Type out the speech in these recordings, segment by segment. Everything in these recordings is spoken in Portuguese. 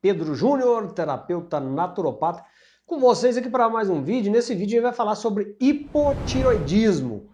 Pedro Júnior, terapeuta naturopata, com vocês aqui para mais um vídeo. Nesse vídeo a gente vai falar sobre hipotiroidismo.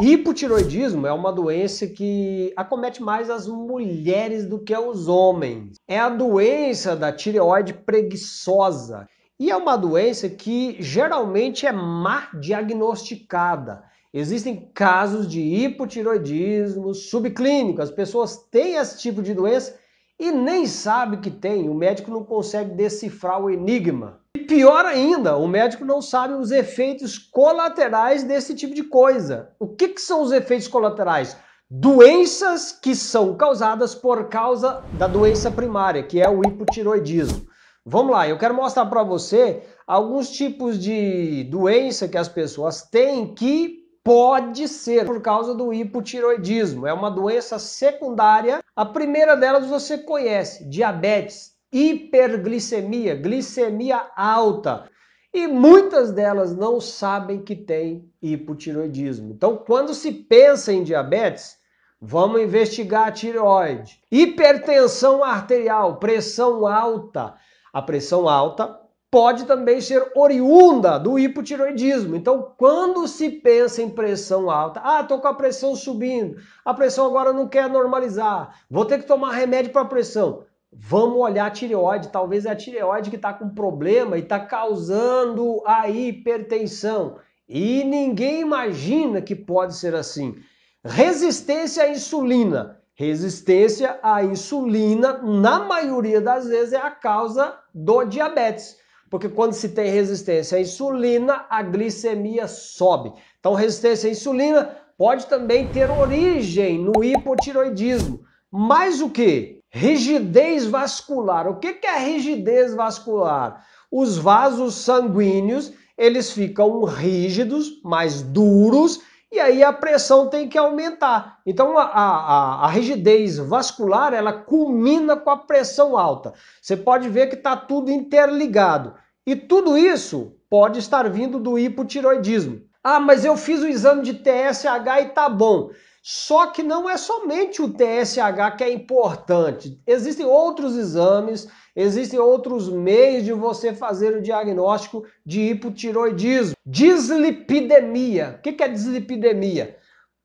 Hipotiroidismo é uma doença que acomete mais as mulheres do que os homens. É a doença da tireoide preguiçosa e é uma doença que geralmente é má diagnosticada. Existem casos de hipotiroidismo subclínico, as pessoas têm esse tipo de doença e nem sabe que tem, o médico não consegue decifrar o enigma. E pior ainda, o médico não sabe os efeitos colaterais desse tipo de coisa. O que, que são os efeitos colaterais? Doenças que são causadas por causa da doença primária, que é o hipotiroidismo. Vamos lá, eu quero mostrar para você alguns tipos de doença que as pessoas têm que Pode ser por causa do hipotiroidismo. É uma doença secundária. A primeira delas você conhece: diabetes, hiperglicemia, glicemia alta. E muitas delas não sabem que tem hipotiroidismo. Então, quando se pensa em diabetes, vamos investigar a tireoide. Hipertensão arterial, pressão alta. A pressão alta pode também ser oriunda do hipotiroidismo. Então, quando se pensa em pressão alta, ah, tô com a pressão subindo, a pressão agora não quer normalizar, vou ter que tomar remédio para pressão. Vamos olhar a tireoide, talvez é a tireoide que está com problema e está causando a hipertensão. E ninguém imagina que pode ser assim. Resistência à insulina. Resistência à insulina, na maioria das vezes, é a causa do diabetes. Porque quando se tem resistência à insulina, a glicemia sobe. Então, resistência à insulina pode também ter origem no hipotiroidismo. Mais o que? Rigidez vascular. O que é rigidez vascular? Os vasos sanguíneos, eles ficam rígidos, mais duros, e aí a pressão tem que aumentar. Então a, a, a, rigidez vascular ela culmina com a pressão alta. Você pode ver que está tudo interligado. E tudo isso pode estar vindo do hipotiroidismo. Ah, mas eu fiz o exame de TSH e tá bom. Só que não é somente o TSH que é importante. Existem outros exames, existem outros meios de você fazer o diagnóstico de hipotiroidismo. Dislipidemia. O que é dislipidemia?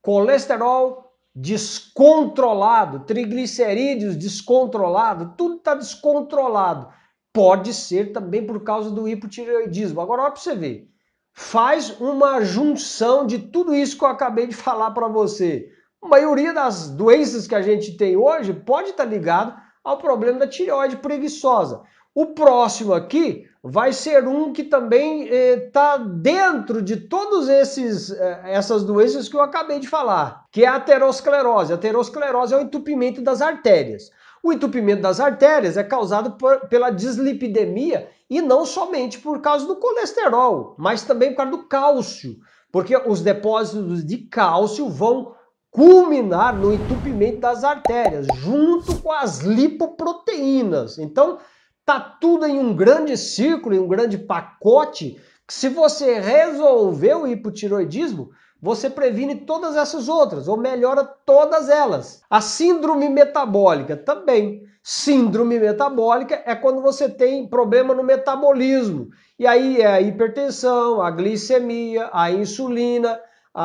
Colesterol descontrolado, triglicerídeos descontrolado, tudo está descontrolado. Pode ser também por causa do hipotireoidismo. Agora, olha para você ver faz uma junção de tudo isso que eu acabei de falar para você. A maioria das doenças que a gente tem hoje pode estar tá ligado ao problema da tireoide preguiçosa. O próximo aqui vai ser um que também está eh, tá dentro de todas eh, essas doenças que eu acabei de falar, que é a aterosclerose. A aterosclerose é o entupimento das artérias. O entupimento das artérias é causado por, pela dislipidemia e não somente por causa do colesterol, mas também por causa do cálcio, porque os depósitos de cálcio vão culminar no entupimento das artérias, junto com as lipoproteínas. Então, tá tudo em um grande círculo, em um grande pacote, que se você resolver o hipotiroidismo, você previne todas essas outras, ou melhora todas elas. A síndrome metabólica também. Síndrome metabólica é quando você tem problema no metabolismo. E aí é a hipertensão, a glicemia, a insulina, a,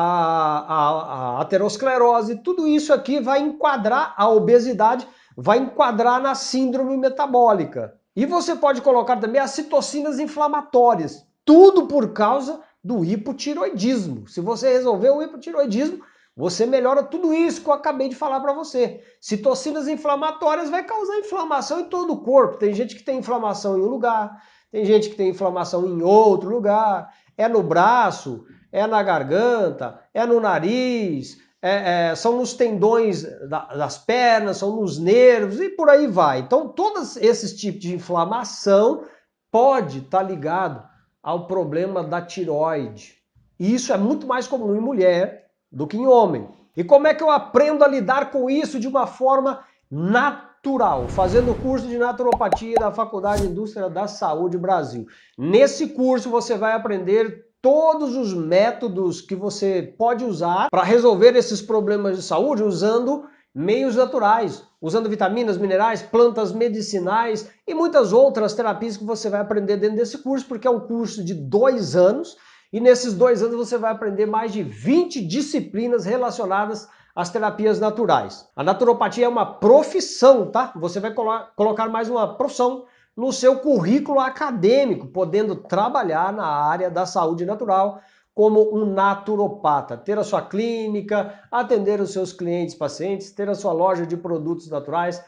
a, a aterosclerose, tudo isso aqui vai enquadrar a obesidade, vai enquadrar na síndrome metabólica. E você pode colocar também as citocinas inflamatórias. Tudo por causa do hipotiroidismo. Se você resolver o hipotiroidismo, você melhora tudo isso que eu acabei de falar para você. Citocinas inflamatórias vai causar inflamação em todo o corpo. Tem gente que tem inflamação em um lugar, tem gente que tem inflamação em outro lugar. É no braço, é na garganta, é no nariz, é, é, são nos tendões da, das pernas, são nos nervos e por aí vai. Então, todos esses tipos de inflamação pode estar tá ligado ao problema da tiroide. E isso é muito mais comum em mulher do que em homem. E como é que eu aprendo a lidar com isso de uma forma natural? Fazendo o curso de naturopatia da Faculdade de Indústria da Saúde Brasil. Nesse curso você vai aprender todos os métodos que você pode usar para resolver esses problemas de saúde usando meios naturais, usando vitaminas, minerais, plantas medicinais e muitas outras terapias que você vai aprender dentro desse curso, porque é um curso de dois anos e nesses dois anos você vai aprender mais de 20 disciplinas relacionadas às terapias naturais. A naturopatia é uma profissão, tá? Você vai colocar mais uma profissão no seu currículo acadêmico, podendo trabalhar na área da saúde natural, como um naturopata, ter a sua clínica, atender os seus clientes pacientes, ter a sua loja de produtos naturais,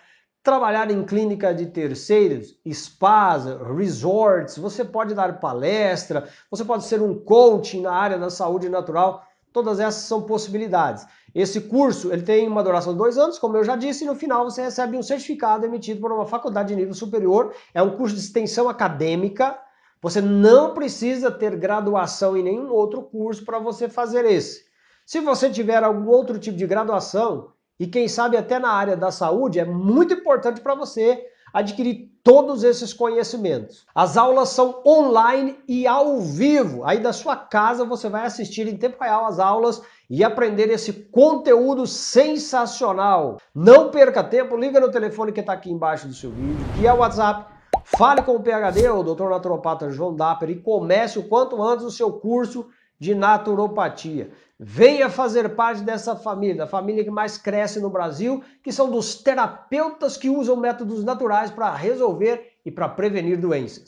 trabalhar em clínica de terceiros, spas, resorts, você pode dar palestra, você pode ser um coach na área da saúde natural, todas essas são possibilidades. Esse curso ele tem uma duração de dois anos, como eu já disse, e no final você recebe um certificado emitido por uma faculdade de nível superior, é um curso de extensão acadêmica, você não precisa ter graduação em nenhum outro curso para você fazer esse. Se você tiver algum outro tipo de graduação, e quem sabe até na área da saúde, é muito importante para você adquirir todos esses conhecimentos. As aulas são online e ao vivo. Aí da sua casa você vai assistir em tempo real as aulas e aprender esse conteúdo sensacional. Não perca tempo, liga no telefone que está aqui embaixo do seu vídeo, que é o WhatsApp Fale com o PHD, o Dr. Naturopata João Dapper, e comece o quanto antes o seu curso de naturopatia. Venha fazer parte dessa família, da família que mais cresce no Brasil, que são dos terapeutas que usam métodos naturais para resolver e para prevenir doenças.